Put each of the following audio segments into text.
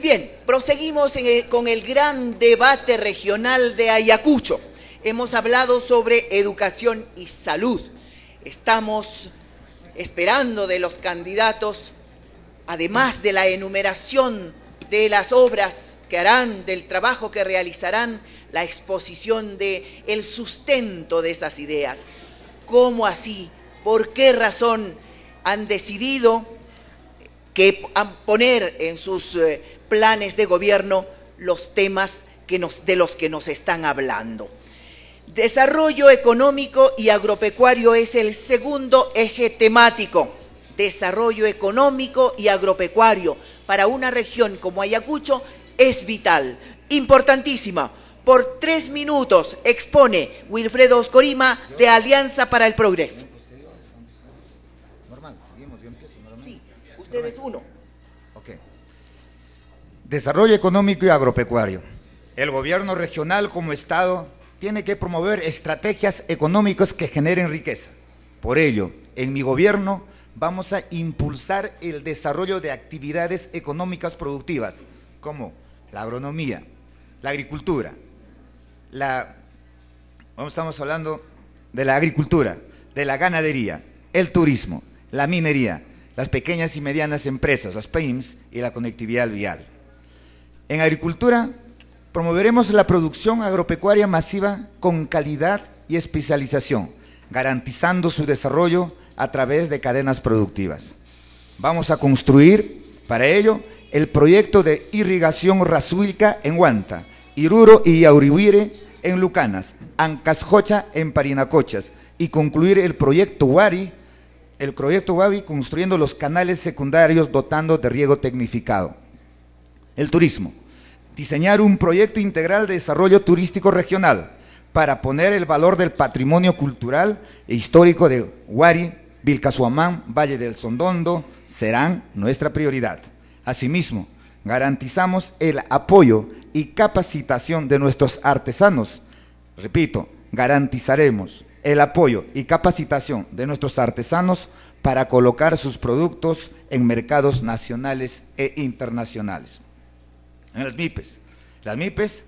bien, proseguimos con el gran debate regional de Ayacucho. Hemos hablado sobre educación y salud. Estamos esperando de los candidatos, además de la enumeración de las obras que harán, del trabajo que realizarán, la exposición de el sustento de esas ideas. ¿Cómo así? ¿Por qué razón han decidido que eh, poner en sus eh, planes de gobierno los temas que de los que nos están hablando. Desarrollo económico y agropecuario es el segundo eje temático. Desarrollo económico y agropecuario para una región como Ayacucho es vital, importantísima. Por tres minutos expone Wilfredo Oscorima de Alianza para el Progreso. Normal, seguimos, yo empiezo. Sí, ustedes uno. Desarrollo económico y agropecuario. El gobierno regional como Estado tiene que promover estrategias económicas que generen riqueza. Por ello, en mi gobierno vamos a impulsar el desarrollo de actividades económicas productivas, como la agronomía, la agricultura, la... Estamos hablando de la agricultura, de la ganadería, el turismo, la minería, las pequeñas y medianas empresas, las PYMES y la conectividad vial. En agricultura, promoveremos la producción agropecuaria masiva con calidad y especialización, garantizando su desarrollo a través de cadenas productivas. Vamos a construir, para ello, el proyecto de irrigación razuilca en Huanta, Iruro y Aurihuire en Lucanas, Ancasjocha en Parinacochas y concluir el proyecto Wari, el proyecto wavi construyendo los canales secundarios dotando de riego tecnificado el turismo. Diseñar un proyecto integral de desarrollo turístico regional para poner el valor del patrimonio cultural e histórico de Huari, Vilcasuamán, Valle del Sondondo serán nuestra prioridad. Asimismo, garantizamos el apoyo y capacitación de nuestros artesanos. Repito, garantizaremos el apoyo y capacitación de nuestros artesanos para colocar sus productos en mercados nacionales e internacionales en las MIPES. Las MIPES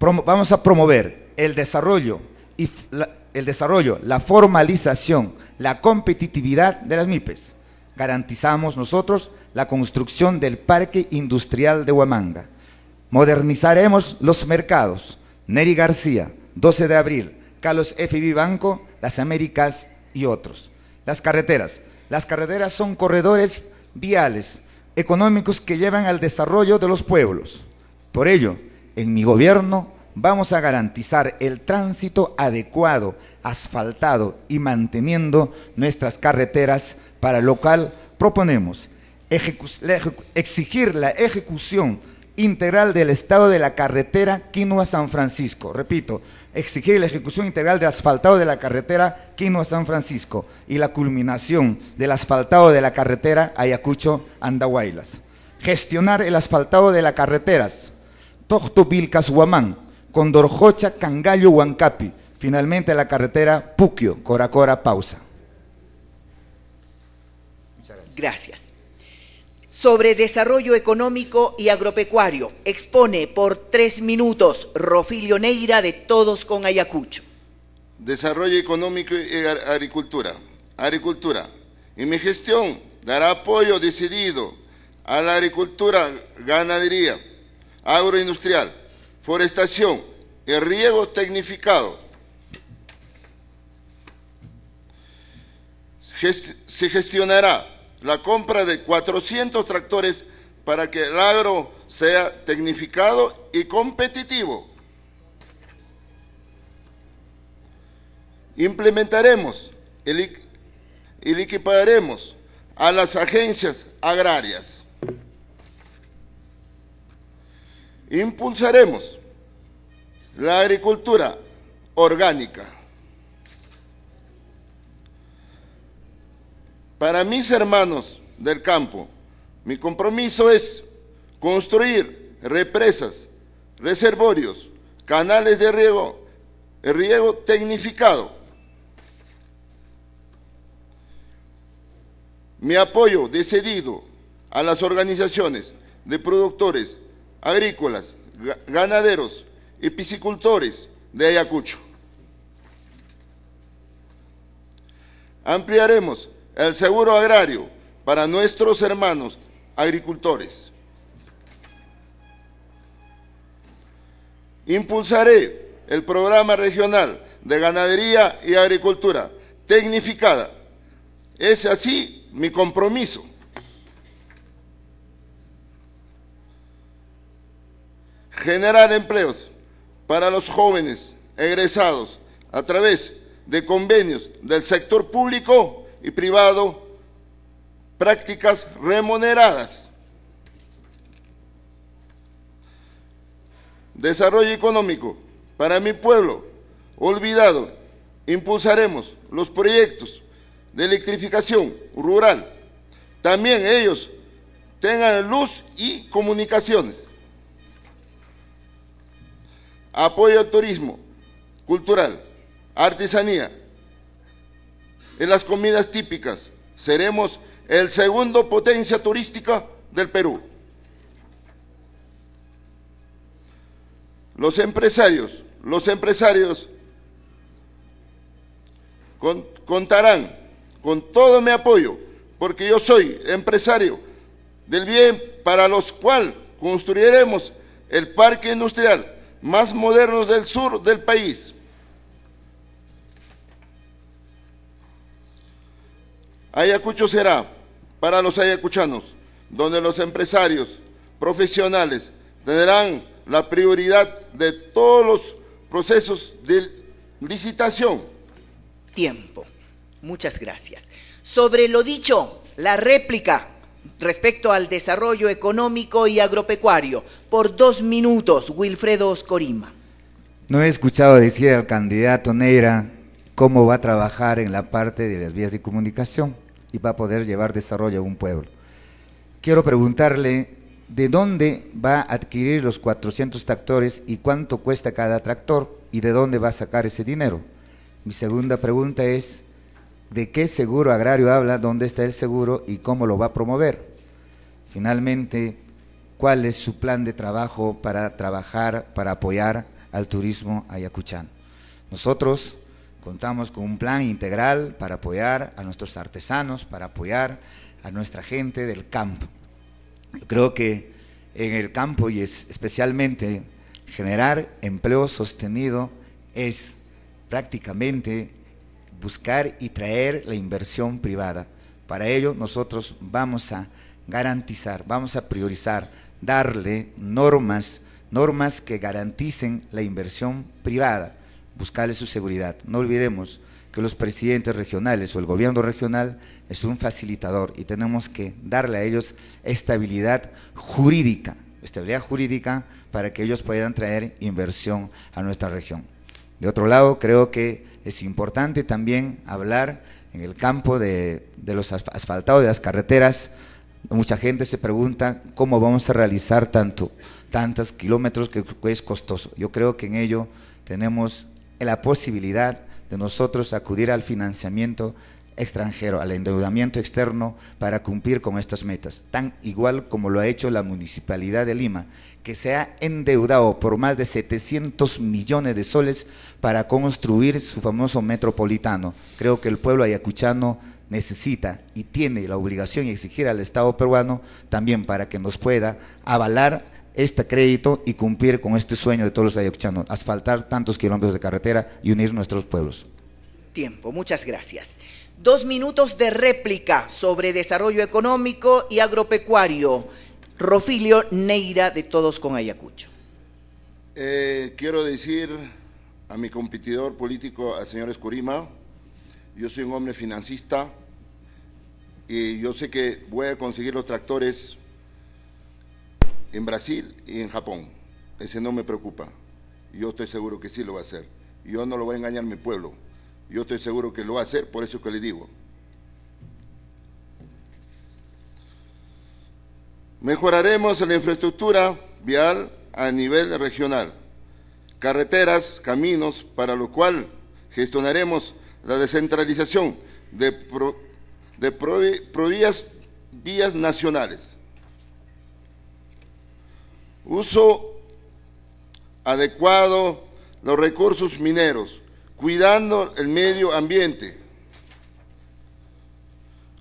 vamos a promover el desarrollo, y la, el desarrollo, la formalización, la competitividad de las MIPES. Garantizamos nosotros la construcción del parque industrial de Huamanga. Modernizaremos los mercados. Neri García, 12 de abril, Carlos FB Banco, Las Américas y otros. Las carreteras. Las carreteras son corredores viales económicos que llevan al desarrollo de los pueblos. Por ello, en mi gobierno vamos a garantizar el tránsito adecuado, asfaltado y manteniendo nuestras carreteras para lo cual proponemos exigir la ejecución integral del estado de la carretera Quinoa-San Francisco. Repito, exigir la ejecución integral del asfaltado de la carretera Quino-San Francisco y la culminación del asfaltado de la carretera Ayacucho-Andahuaylas. Gestionar el asfaltado de las carreteras Tocto-Vilcas-Huamán, Condorjocha-Cangallo-Huancapi, finalmente la carretera Puquio-Coracora-Pausa. Gracias sobre desarrollo económico y agropecuario. Expone por tres minutos Rofilio Neira de Todos con Ayacucho. Desarrollo económico y agricultura. Agricultura. En mi gestión dará apoyo decidido a la agricultura, ganadería, agroindustrial, forestación, y riego tecnificado, se gestionará la compra de 400 tractores para que el agro sea tecnificado y competitivo. Implementaremos y equiparemos a las agencias agrarias. Impulsaremos la agricultura orgánica. Para mis hermanos del campo, mi compromiso es construir represas, reservorios, canales de riego, riego tecnificado. Mi apoyo decidido a las organizaciones de productores agrícolas, ganaderos y piscicultores de Ayacucho. Ampliaremos el seguro agrario para nuestros hermanos agricultores. Impulsaré el programa regional de ganadería y agricultura tecnificada. Es así mi compromiso. Generar empleos para los jóvenes egresados a través de convenios del sector público y privado prácticas remuneradas. Desarrollo económico. Para mi pueblo, olvidado, impulsaremos los proyectos de electrificación rural. También ellos tengan luz y comunicaciones. Apoyo al turismo cultural, artesanía, en las comidas típicas. Seremos el segundo potencia turística del Perú. Los empresarios, los empresarios contarán con todo mi apoyo, porque yo soy empresario del bien para los cual construiremos el parque industrial más moderno del sur del país. Ayacucho será para los ayacuchanos, donde los empresarios profesionales tendrán la prioridad de todos los procesos de licitación. Tiempo. Muchas gracias. Sobre lo dicho, la réplica respecto al desarrollo económico y agropecuario. Por dos minutos, Wilfredo Oscorima. No he escuchado decir al candidato Neira cómo va a trabajar en la parte de las vías de comunicación va a poder llevar desarrollo a un pueblo. Quiero preguntarle, ¿de dónde va a adquirir los 400 tractores y cuánto cuesta cada tractor y de dónde va a sacar ese dinero? Mi segunda pregunta es, ¿de qué seguro agrario habla? ¿Dónde está el seguro y cómo lo va a promover? Finalmente, ¿cuál es su plan de trabajo para trabajar, para apoyar al turismo ayacuchano? Nosotros Contamos con un plan integral para apoyar a nuestros artesanos, para apoyar a nuestra gente del campo. Yo creo que en el campo y especialmente generar empleo sostenido es prácticamente buscar y traer la inversión privada. Para ello nosotros vamos a garantizar, vamos a priorizar, darle normas, normas que garanticen la inversión privada buscarle su seguridad. No olvidemos que los presidentes regionales o el gobierno regional es un facilitador y tenemos que darle a ellos estabilidad jurídica, estabilidad jurídica para que ellos puedan traer inversión a nuestra región. De otro lado, creo que es importante también hablar en el campo de, de los asfaltados, de las carreteras. Mucha gente se pregunta cómo vamos a realizar tanto, tantos kilómetros que es costoso. Yo creo que en ello tenemos la posibilidad de nosotros acudir al financiamiento extranjero, al endeudamiento externo para cumplir con estas metas, tan igual como lo ha hecho la Municipalidad de Lima, que se ha endeudado por más de 700 millones de soles para construir su famoso metropolitano. Creo que el pueblo ayacuchano necesita y tiene la obligación de exigir al Estado peruano también para que nos pueda avalar este crédito y cumplir con este sueño de todos los ayacuchanos, asfaltar tantos kilómetros de carretera y unir nuestros pueblos. Tiempo, muchas gracias. Dos minutos de réplica sobre desarrollo económico y agropecuario. Rofilio Neira de Todos con Ayacucho. Eh, quiero decir a mi competidor político, al señor Escurima, yo soy un hombre financista y yo sé que voy a conseguir los tractores en Brasil y en Japón. Ese no me preocupa. Yo estoy seguro que sí lo va a hacer. Yo no lo voy a engañar mi pueblo. Yo estoy seguro que lo va a hacer, por eso que le digo. Mejoraremos la infraestructura vial a nivel regional, carreteras, caminos, para lo cual gestionaremos la descentralización de, vías nacionales uso adecuado los recursos mineros, cuidando el medio ambiente.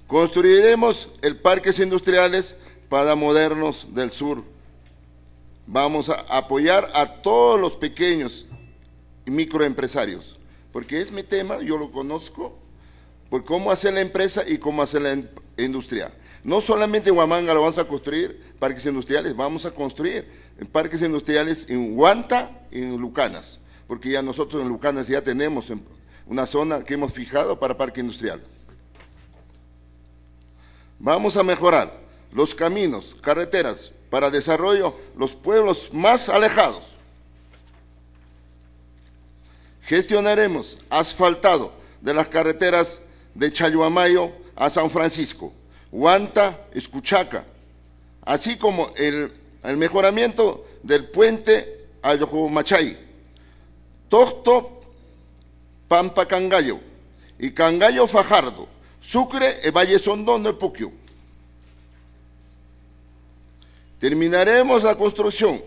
Construiremos el parques industriales para modernos del sur. Vamos a apoyar a todos los pequeños y microempresarios, porque es mi tema, yo lo conozco, por cómo hacer la empresa y cómo hacer la em-, industria. No solamente Huamanga lo vamos a construir, parques industriales, vamos a construir parques industriales en Huanta y en Lucanas, porque ya nosotros en Lucanas ya tenemos una zona que hemos fijado para parque industrial. Vamos a mejorar los caminos, carreteras, para desarrollo los pueblos más alejados. Gestionaremos asfaltado de las carreteras de Chayuamayo a San Francisco. Huanta, Escuchaca, así como el, mejoramiento del puente Ayojumachay, Tocto, Pampa Cangallo y Cangallo Fajardo, Sucre y Valle Sondón de Puquio. Terminaremos la construcción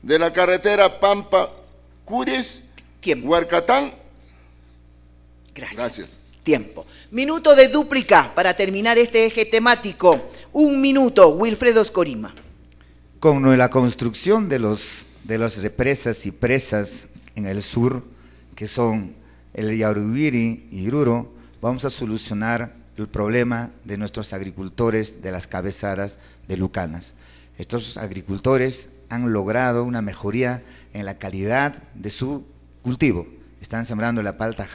de la carretera Pampa curis Huarcatán. Gracias tiempo. Minuto de dúplica para terminar este eje temático. Un minuto, Wilfredo Escorima. Con la construcción de, los, de las represas y presas en el sur, que son el Yarubiri y Iruro, vamos a solucionar el problema de nuestros agricultores de las cabezadas de Lucanas. Estos agricultores han logrado una mejoría en la calidad de su cultivo. Están sembrando la palta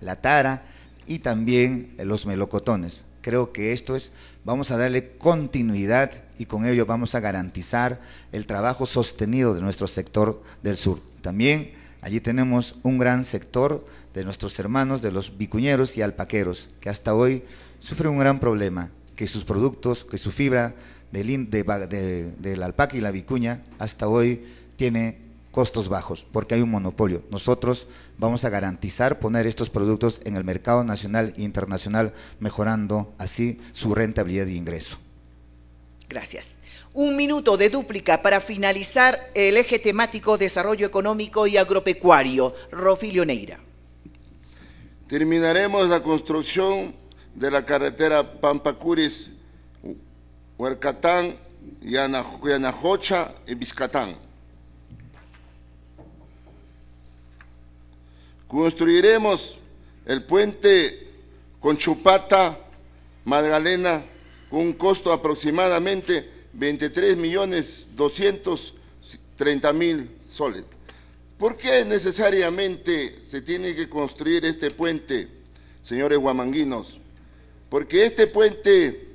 la tara y también eh, los melocotones. Creo que esto es, vamos a darle continuidad y con ello vamos a garantizar el trabajo sostenido de nuestro sector del sur. También allí tenemos un gran sector de nuestros hermanos, de los vicuñeros y alpaqueros, que hasta hoy sufren un gran problema, que sus productos, que su fibra del, de, alpaca y la vicuña hasta hoy tiene costos bajos, porque hay un monopolio. Nosotros vamos a garantizar poner estos productos en el mercado nacional e internacional, mejorando así su rentabilidad de ingreso. Gracias. Un minuto de dúplica para finalizar el eje temático Desarrollo Económico y Agropecuario. Rofilio Neira. Terminaremos la construcción de la carretera Pampacuris, Huercatán, Yanajocha y Vizcatán Construiremos el puente con Chupata, Magdalena, con un costo aproximadamente 23 millones mil soles. ¿Por qué necesariamente se tiene que construir este puente, señores guamanguinos? Porque este puente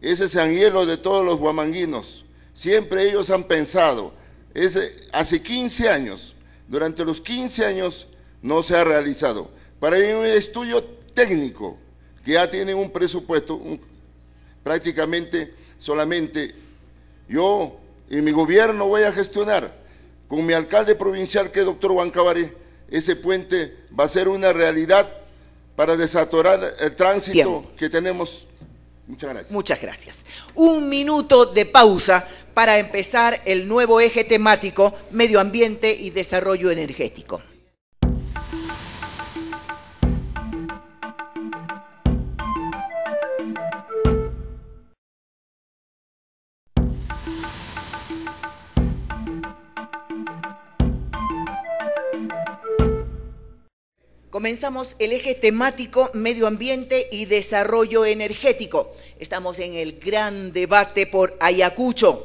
es el San de todos los guamanguinos. Siempre ellos han pensado, hace 15 años, durante los 15 años no se ha realizado. Para mí un estudio técnico que ya tiene un presupuesto, prácticamente solamente yo y mi gobierno voy a gestionar con mi alcalde provincial que es doctor Juan Cabaré, ese puente va a ser una realidad para desatorar el tránsito que tenemos. Muchas gracias. Muchas gracias. Un minuto de pausa para empezar el nuevo eje temático Medio Ambiente y Desarrollo Energético. Comenzamos el eje temático medio ambiente y desarrollo energético. Estamos en el gran debate por Ayacucho.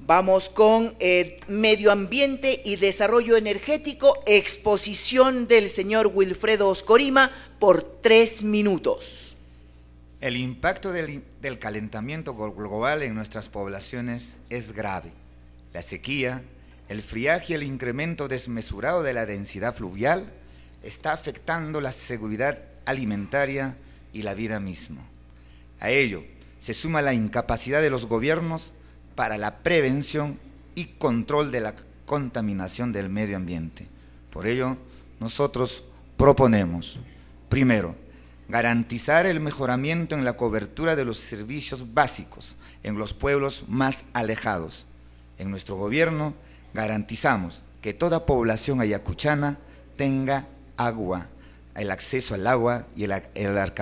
Vamos con eh, medio ambiente y desarrollo energético, exposición del señor Wilfredo Oscorima por tres minutos. El impacto del, del calentamiento global en nuestras poblaciones es grave. La sequía, el friaje y el incremento desmesurado de la densidad fluvial está afectando la seguridad alimentaria y la vida misma. A ello se suma la incapacidad de los gobiernos para la prevención y control de la contaminación del medio ambiente. Por ello, nosotros proponemos, primero, garantizar el mejoramiento en la cobertura de los servicios básicos en los pueblos más alejados. En nuestro gobierno garantizamos que toda población ayacuchana tenga agua, el acceso al agua y el, el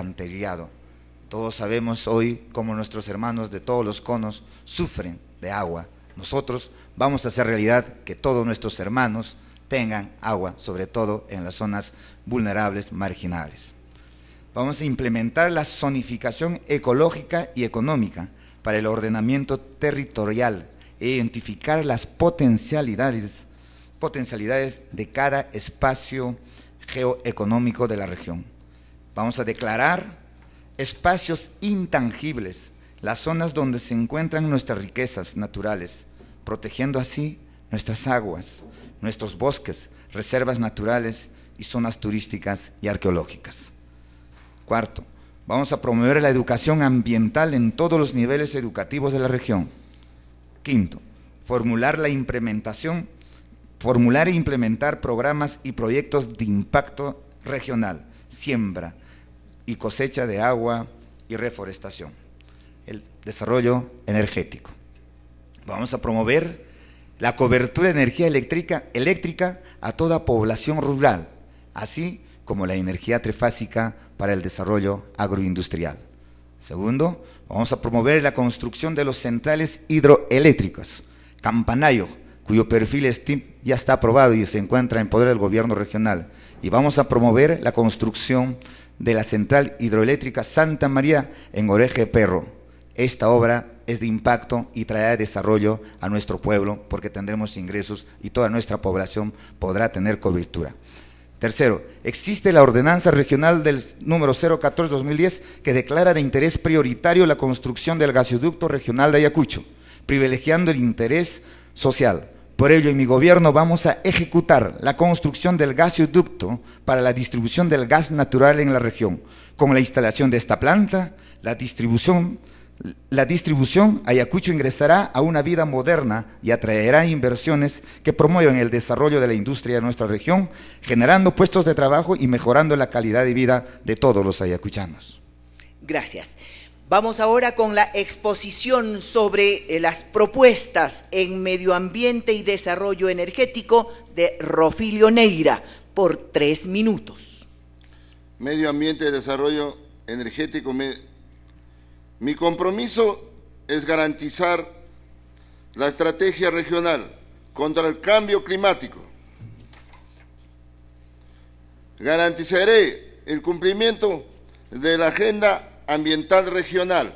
Todos sabemos hoy cómo nuestros hermanos de todos los conos sufren de agua. Nosotros vamos a hacer realidad que todos nuestros hermanos tengan agua, sobre todo en las zonas vulnerables, marginales. Vamos a implementar la zonificación ecológica y económica para el ordenamiento territorial e identificar las potencialidades, potencialidades de cada espacio geoeconómico de la región. Vamos a declarar espacios intangibles, las zonas donde se encuentran nuestras riquezas naturales, protegiendo así nuestras aguas, nuestros bosques, reservas naturales y zonas turísticas y arqueológicas. Cuarto, vamos a promover la educación ambiental en todos los niveles educativos de la región. Quinto, formular la implementación Formular e implementar programas y proyectos de impacto regional, siembra y cosecha de agua y reforestación. El desarrollo energético. Vamos a promover la cobertura de energía eléctrica, eléctrica a toda población rural, así como la energía trifásica para el desarrollo agroindustrial. Segundo, vamos a promover la construcción de los centrales hidroeléctricos, Campanayo, cuyo perfil ya está aprobado y se encuentra en poder del gobierno regional. Y vamos a promover la construcción de la central hidroeléctrica Santa María en Oreje Perro. Esta obra es de impacto y traerá desarrollo a nuestro pueblo porque tendremos ingresos y toda nuestra población podrá tener cobertura. Tercero, existe la ordenanza regional del número 014-2010 que declara de interés prioritario la construcción del gasoducto regional de Ayacucho, privilegiando el interés social por ello, en mi gobierno vamos a ejecutar la construcción del gasoducto para la distribución del gas natural en la región, con la instalación de esta planta, la distribución la distribución, Ayacucho ingresará a una vida moderna y atraerá inversiones que promuevan el desarrollo de la industria de nuestra región, generando puestos de trabajo y mejorando la calidad de vida de todos los ayacuchanos. Gracias. Vamos ahora con la exposición sobre eh, las propuestas en medio ambiente y desarrollo energético de Rofilio Neira por tres minutos. Medio ambiente y desarrollo energético. Mi compromiso es garantizar la estrategia regional contra el cambio climático. Garantizaré el cumplimiento de la Agenda ambiental regional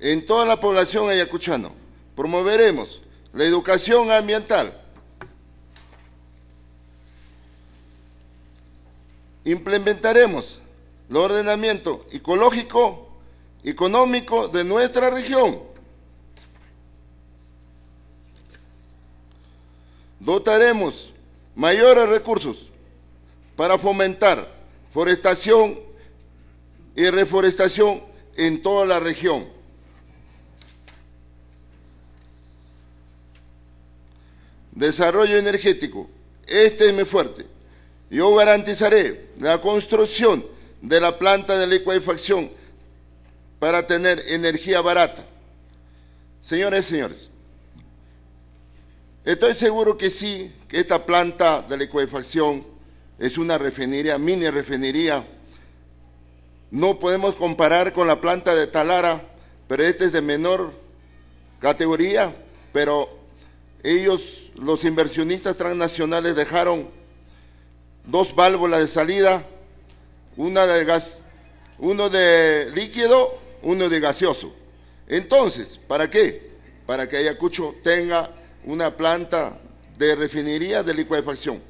en toda la población ayacuchano. Promoveremos la educación ambiental, implementaremos el ordenamiento ecológico, económico de nuestra región. Dotaremos mayores recursos para fomentar forestación y reforestación en toda la región. Desarrollo energético. Este es mi fuerte. Yo garantizaré la construcción de la planta de licuefacción para tener energía barata. Señores, señores, estoy seguro que sí, que esta planta de licuefacción es una refinería, mini refinería. No podemos comparar con la planta de Talara, pero este es de menor categoría, pero ellos, los inversionistas transnacionales, dejaron dos válvulas de salida, una de gas, uno de líquido, uno de gaseoso. Entonces, ¿para qué? Para que Ayacucho tenga una planta de refinería de licuefacción.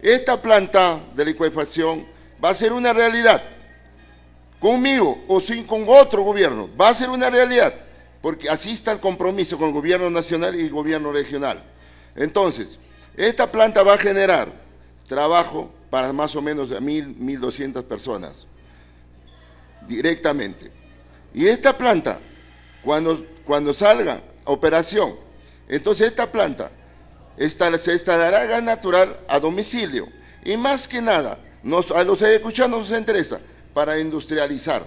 Esta planta de licuefacción va a ser una realidad, conmigo o sin, con otro gobierno, va a ser una realidad, porque así está el compromiso con el gobierno nacional y el gobierno regional. Entonces, esta planta va a generar trabajo para más o menos 1.000, 1.200 personas directamente. Y esta planta, cuando, cuando salga operación, entonces esta planta esta, se instalará gas natural a domicilio. Y más que nada, nos, a los escuchando nos interesa para industrializar,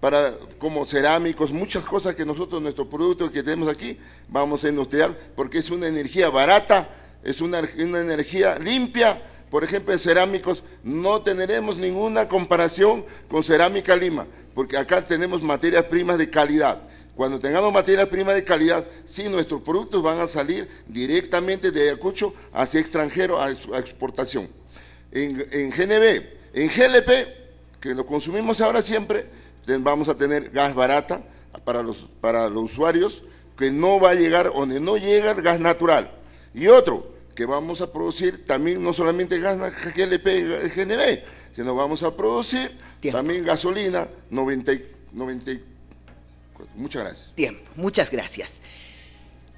para como cerámicos, muchas cosas que nosotros, nuestro producto que tenemos aquí, vamos a industrializar porque es una energía barata, es una, una energía limpia. Por ejemplo, en cerámicos no tendremos ninguna comparación con Cerámica Lima, porque acá tenemos materias primas de calidad cuando tengamos materias primas de calidad, sí, nuestros productos van a salir directamente de Ayacucho hacia extranjero a, exportación. En, en, GNB, en GLP, que lo consumimos ahora siempre, vamos a tener gas barata para los, para los usuarios, que no va a llegar, donde no llega el gas natural. Y otro, que vamos a producir también no solamente gas GLP, GNB, sino vamos a producir también gasolina 94. Muchas gracias. Tiempo, muchas gracias.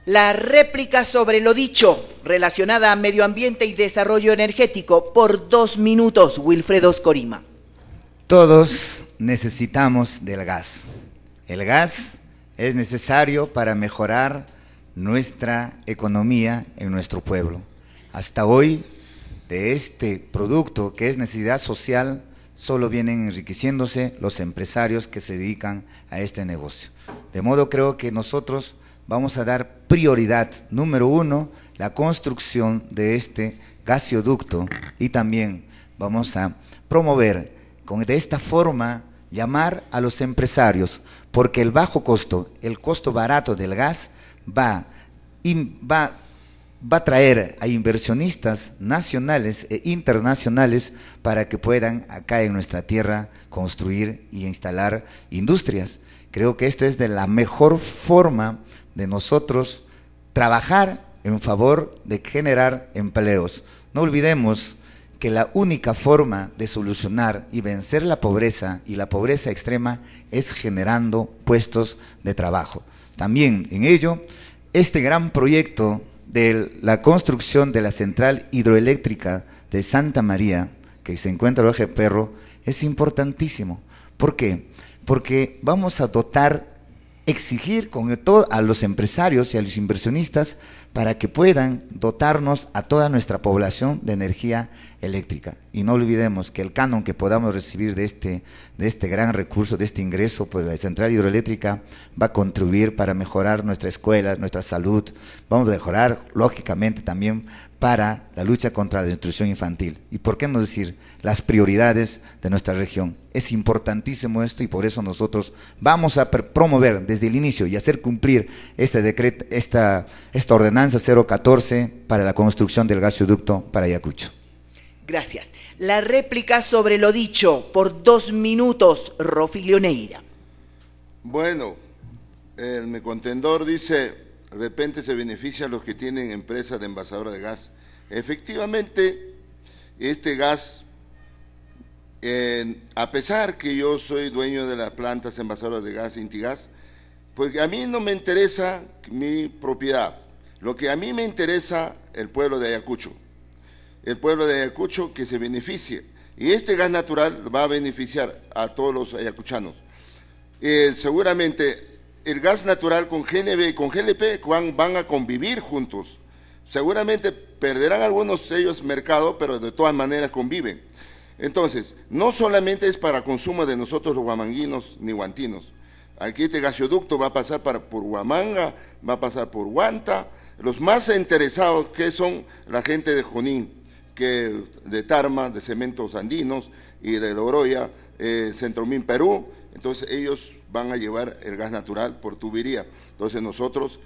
La réplica sobre lo dicho relacionada a medio ambiente y desarrollo energético por dos minutos, Wilfredo Scorima. Todos necesitamos del gas. El gas es necesario para mejorar nuestra economía en nuestro pueblo. Hasta hoy, de este producto que es necesidad social, solo vienen enriqueciéndose los empresarios que se dedican a este negocio. De modo creo que nosotros vamos a dar prioridad, número uno, la construcción de este gasoducto y también vamos a promover con, de esta forma llamar a los empresarios, porque el bajo costo, el costo barato del gas va, a, va va a traer a inversionistas nacionales e internacionales para que puedan acá en nuestra tierra construir y instalar industrias. Creo que esto es de la mejor forma de nosotros trabajar en favor de generar empleos. No olvidemos que la única forma de solucionar y vencer la pobreza y la pobreza extrema es generando puestos de trabajo. También en ello, este gran proyecto de la construcción de la central hidroeléctrica de Santa María, que se encuentra en el eje Perro, es importantísimo. ¿Por qué? Porque vamos a dotar, exigir con todo a los empresarios y a los inversionistas para que puedan dotarnos a toda nuestra población de energía eléctrica. Y no olvidemos que el canon que podamos recibir de este, de este gran recurso, de este ingreso por la central hidroeléctrica, va a contribuir para mejorar nuestras escuelas, nuestra salud, vamos a mejorar, lógicamente, también para la lucha contra la destrucción infantil. ¿Y por qué no decir las prioridades de nuestra región? Es importantísimo esto y por eso nosotros vamos a promover desde el inicio y hacer cumplir este decreto, esta, esta ordenanza 014 para la construcción del gasoducto para Ayacucho. Gracias. La réplica sobre lo dicho por dos minutos, Rofi Leoneira. Bueno, el contendor dice, de repente se a los que tienen empresas de envasadora de gas. Efectivamente, este gas, a pesar que yo soy dueño de las plantas envasadoras de gas, Intigas, pues a mí no me interesa mi propiedad. Lo que a mí me interesa el pueblo de Ayacucho el pueblo de Ayacucho que se beneficie. Y este gas natural va a beneficiar a todos los ayacuchanos. Eh, seguramente el gas natural con GNB y con GLP van, van a convivir juntos. Seguramente perderán algunos de ellos mercado, pero de todas maneras conviven. Entonces, no solamente es para consumo de nosotros los guamanguinos ni guantinos. Aquí este gasoducto va a pasar por Huamanga, va a pasar por Guanta. Los más interesados que son la gente de Junín, que de Tarma, de Cementos Andinos y de Doroya, eh, Min Perú. Entonces ellos van a llevar el gas natural por tubería. Entonces nosotros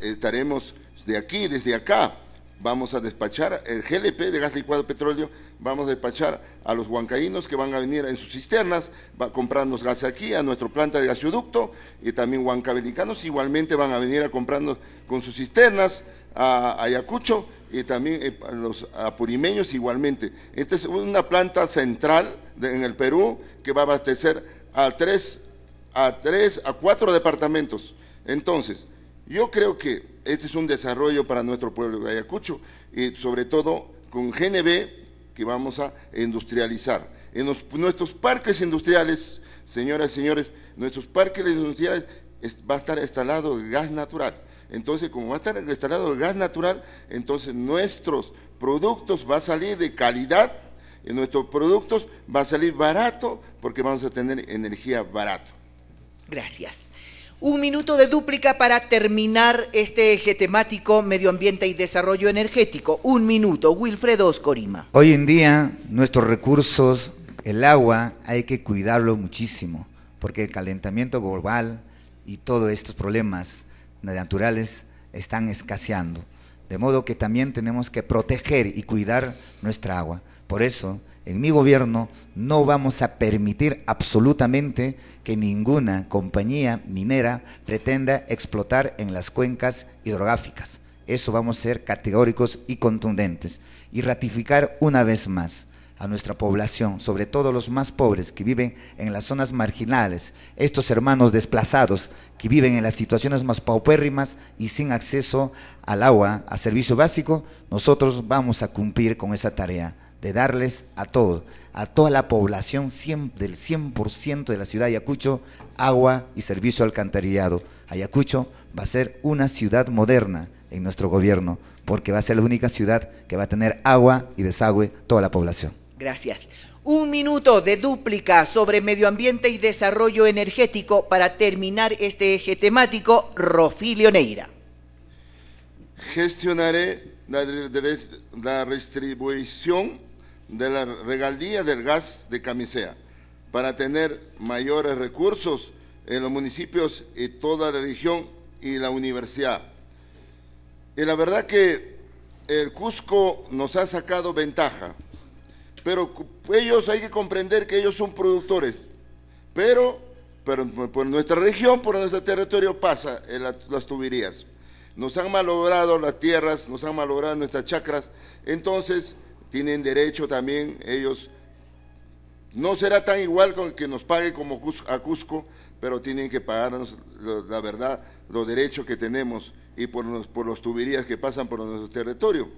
estaremos de aquí, desde acá, vamos a despachar el GLP de gas licuado petróleo vamos a despachar a los huancaínos que van a venir en sus cisternas, a comprarnos gas aquí, a nuestra planta de gasoducto, y también huancabelicanos igualmente van a venir a comprarnos con sus cisternas a, Ayacucho, y también eh, los apurimeños igualmente. Esta es una planta central en el Perú que va a abastecer a tres, a tres, a cuatro departamentos. Entonces, yo creo que este es un desarrollo para nuestro pueblo de Ayacucho, y sobre todo con GNB que vamos a industrializar. En nuestros parques industriales, señoras y señores, nuestros parques industriales va a estar instalado gas natural. Entonces, como va a estar instalado gas natural, entonces nuestros productos va a salir de calidad, y nuestros productos va a salir barato porque vamos a tener energía barata. Gracias un minuto de dúplica para terminar este eje temático Medio Ambiente y Desarrollo Energético. Un minuto, Wilfredo Oscorima. Hoy en día nuestros recursos, el agua, hay que cuidarlo muchísimo, porque el calentamiento global y todos estos problemas naturales están escaseando. De modo que también tenemos que proteger y cuidar nuestra agua. Por eso en mi gobierno no vamos a permitir absolutamente que ninguna compañía minera pretenda explotar en las cuencas hidrográficas. Eso vamos a ser categóricos y contundentes. Y ratificar una vez más a nuestra población, sobre todo los más pobres que viven en las zonas marginales, estos hermanos desplazados que viven en las situaciones más paupérrimas y sin acceso al agua, a servicio básico, nosotros vamos a cumplir con esa tarea de darles a todos, a toda la población del 100% de la ciudad de Ayacucho, agua y servicio alcantarillado. Ayacucho va a ser una ciudad moderna en nuestro gobierno, porque va a ser la única ciudad que va a tener agua y desagüe toda la población. Gracias. Un minuto de dúplica sobre medio ambiente y desarrollo energético para terminar este eje temático, Rofilio Neira. Gestionaré la, la, de la regalía del gas de camisea para tener mayores recursos en los municipios y toda la región y la universidad. Y la verdad que el Cusco nos ha sacado ventaja, pero ellos hay que comprender que ellos son productores, pero, pero por nuestra región, por nuestro territorio pasa en las tuberías. Nos han malogrado las tierras, nos han malogrado nuestras chacras, entonces tienen derecho también ellos. No será tan igual con que nos pague como a Cusco, pero tienen que pagarnos, la verdad, los derechos que tenemos y por los, por los tuberías que pasan por nuestro territorio.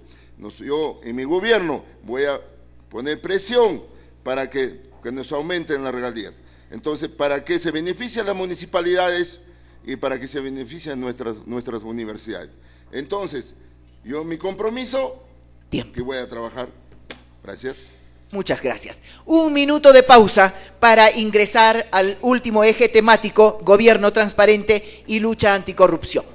yo en mi gobierno voy a poner presión para que, nos aumenten las regalías. Entonces, para que se beneficien las municipalidades y para que se beneficien nuestras, nuestras universidades. Entonces, yo mi compromiso, que voy a trabajar Gracias. Muchas gracias. Un minuto de pausa para ingresar al último eje temático, gobierno transparente y lucha anticorrupción.